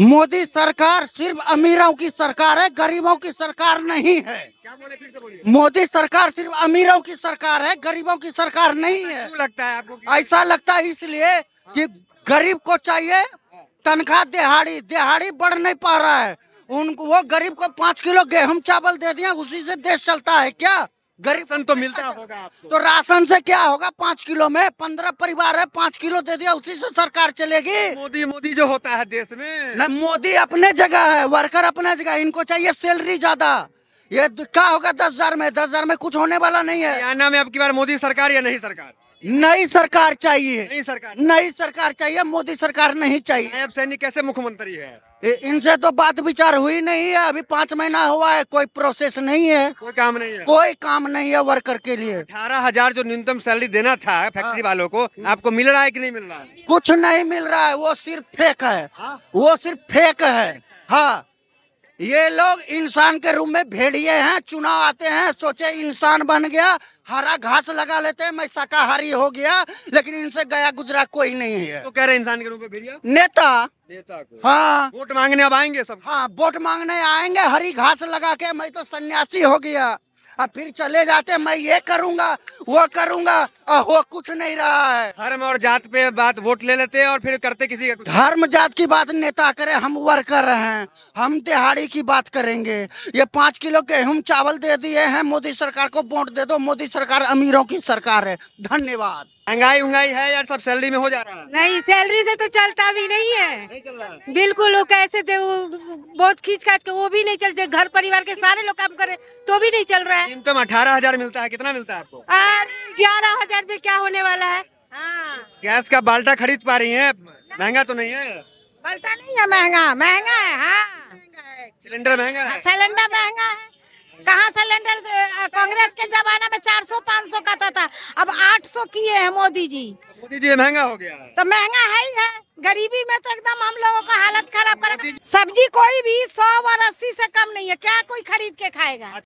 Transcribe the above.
मोदी सरकार सिर्फ अमीरों की सरकार है गरीबों की सरकार नहीं है क्या बोले फिर से बोलिए मोदी सरकार सिर्फ अमीरों की सरकार है गरीबों की सरकार नहीं है लगता है आपको ऐसा लगता है इसलिए कि गरीब को चाहिए तनख्वा दिहाड़ी दिहाड़ी बढ़ नहीं पा रहा है उनको वो गरीब को पाँच किलो गेहूं चावल दे दिया उसी से देश चलता है क्या गरीब तो अच्छा, मिलता अच्छा। होगा आपको तो राशन से क्या होगा पाँच किलो में पंद्रह परिवार है पाँच किलो दे दिया उसी से सरकार चलेगी मोदी मोदी जो होता है देश में न मोदी अपने जगह है वर्कर अपने जगह इनको चाहिए सैलरी ज्यादा ये क्या होगा दस हजार में दस हजार में कुछ होने वाला नहीं है हरियाणा में अब की बार मोदी सरकार या नहीं सरकार नई सरकार चाहिए नई सरकार नई सरकार चाहिए मोदी सरकार नहीं चाहिए नायब सैनी कैसे मुख्यमंत्री है इनसे तो बात विचार हुई नहीं है अभी पाँच महीना हुआ है कोई प्रोसेस नहीं है कोई काम नहीं है कोई काम नहीं है वर्कर के लिए अठारह हजार जो न्यूनतम सैलरी देना था फैक्ट्री हाँ। वालों को आपको मिल रहा है कि नहीं मिल रहा है कुछ नहीं मिल रहा है वो सिर्फ फेक है हाँ। वो सिर्फ फेक है हाँ ये लोग इंसान के रूप में भेड़िए हैं चुनाव आते हैं सोचे इंसान बन गया हरा घास लगा लेते हैं मैं शाकाहारी हो गया लेकिन इनसे गया गुजरा कोई नहीं है तो कह रहे इंसान के रूप में भेड़िया नेता नेता को हाँ वोट मांगने अब आएंगे सब हाँ वोट मांगने आएंगे हरी घास लगा के मैं तो सन्यासी हो गया और फिर चले जाते मैं ये करूंगा वो करूंगा और वो कुछ नहीं रहा है धर्म और जात पे बात वोट ले लेते हैं और फिर करते किसी का धर्म जात की बात नेता करे हम वर्कर हैं हम दिहाड़ी की बात करेंगे ये पाँच किलो गेहूँ चावल दे दिए हैं मोदी सरकार को वोट दे दो मोदी सरकार अमीरों की सरकार है धन्यवाद महंगाई उंगाई है यार सब सैलरी में हो जा रहा है नहीं सैलरी से तो चलता भी नहीं है नहीं चल रहा है। बिल्कुल वो कैसे दे वो बहुत खींच खाच के वो भी नहीं चल घर परिवार के सारे लोग काम करे तो भी नहीं चल रहा है इनकम अठारह हजार मिलता है कितना मिलता है आपको ग्यारह हजार में क्या होने वाला है हाँ गैस का बाल्टा खरीद पा रही है महंगा तो नहीं है बाल्टा नहीं है महंगा महंगा है हाँ। सिलेंडर महंगा है सिलेंडर महंगा है कहाँ सिलेंडर कांग्रेस के जमाने में 400 500 का था, था अब 800 किए हैं मोदी जी मोदी जी महंगा हो गया है तो महंगा है ही है गरीबी में तो एकदम हम लोगों का हालत खराब कर सब्जी कोई भी सौ और अस्सी से कम नहीं है क्या कोई खरीद के खाएगा